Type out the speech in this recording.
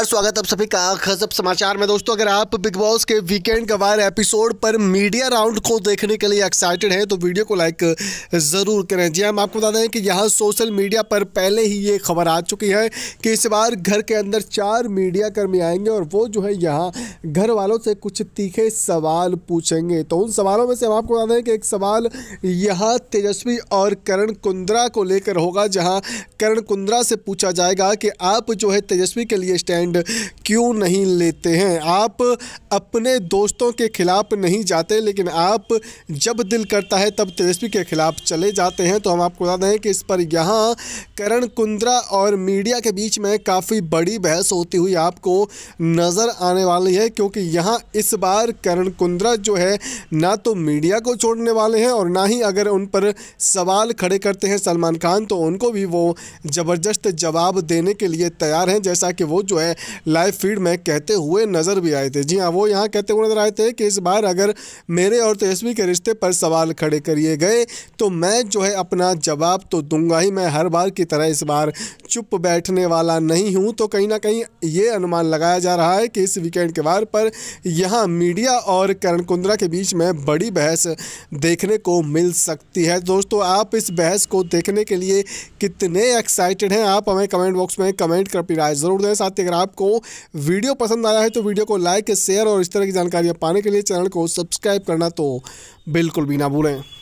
स्वागत आप सभी का खजब समाचार में दोस्तों अगर आप बिग बॉस के वीकेंड का वार एपिसोड पर मीडिया राउंड को देखने के लिए एक्साइटेड हैं तो वीडियो को लाइक ज़रूर करें जी हाँ, हम आपको बता दें कि यहाँ सोशल मीडिया पर पहले ही ये खबर आ चुकी है कि इस बार घर के अंदर चार मीडिया कर्मी आएंगे और वो जो है यहाँ घर वालों से कुछ तीखे सवाल पूछेंगे तो उन सवालों में से हम आपको बता दें कि एक सवाल यहाँ तेजस्वी और करण कुंद्रा को लेकर होगा जहाँ करण कुंद्रा से पूछा जाएगा कि आप जो है तेजस्वी के लिए स्टैंड स्टैंड क्यों नहीं लेते हैं आप अपने दोस्तों के खिलाफ नहीं जाते लेकिन आप जब दिल करता है तब तेजस्वी के खिलाफ चले जाते हैं तो हम आपको बता दें कि इस पर यहाँ करण कुंद्रा और मीडिया के बीच में काफ़ी बड़ी बहस होती हुई आपको नज़र आने वाली है क्योंकि यहाँ इस बार करण कुंद्रा जो है ना तो मीडिया को छोड़ने वाले हैं और ना ही अगर उन पर सवाल खड़े करते हैं सलमान खान तो उनको भी वो ज़बरदस्त जवाब देने के लिए तैयार हैं जैसा कि वो जो है लाइव फीड में कहते हुए नजर भी आए थे जी हाँ वो यहाँ कहते हुए नजर आए थे कि इस बार अगर मेरे और तेजस्वी के रिश्ते पर सवाल खड़े करिए गए तो मैं जो है अपना जवाब तो दूंगा ही मैं हर बार की तरह इस बार चुप बैठने वाला नहीं हूं तो कहीं ना कहीं ये अनुमान लगाया जा रहा है कि इस वीकेंड के बार पर यहाँ मीडिया और करण कुंद्रा के बीच में बड़ी बहस देखने को मिल सकती है दोस्तों आप इस बहस को देखने के लिए कितने एक्साइटेड हैं आप हमें कमेंट बॉक्स में कमेंट कर अपनी राय ज़रूर दें साथ ही अगर आपको वीडियो पसंद आया है तो वीडियो को लाइक शेयर और इस तरह की जानकारियाँ पाने के लिए चैनल को सब्सक्राइब करना तो बिल्कुल भी ना भूलें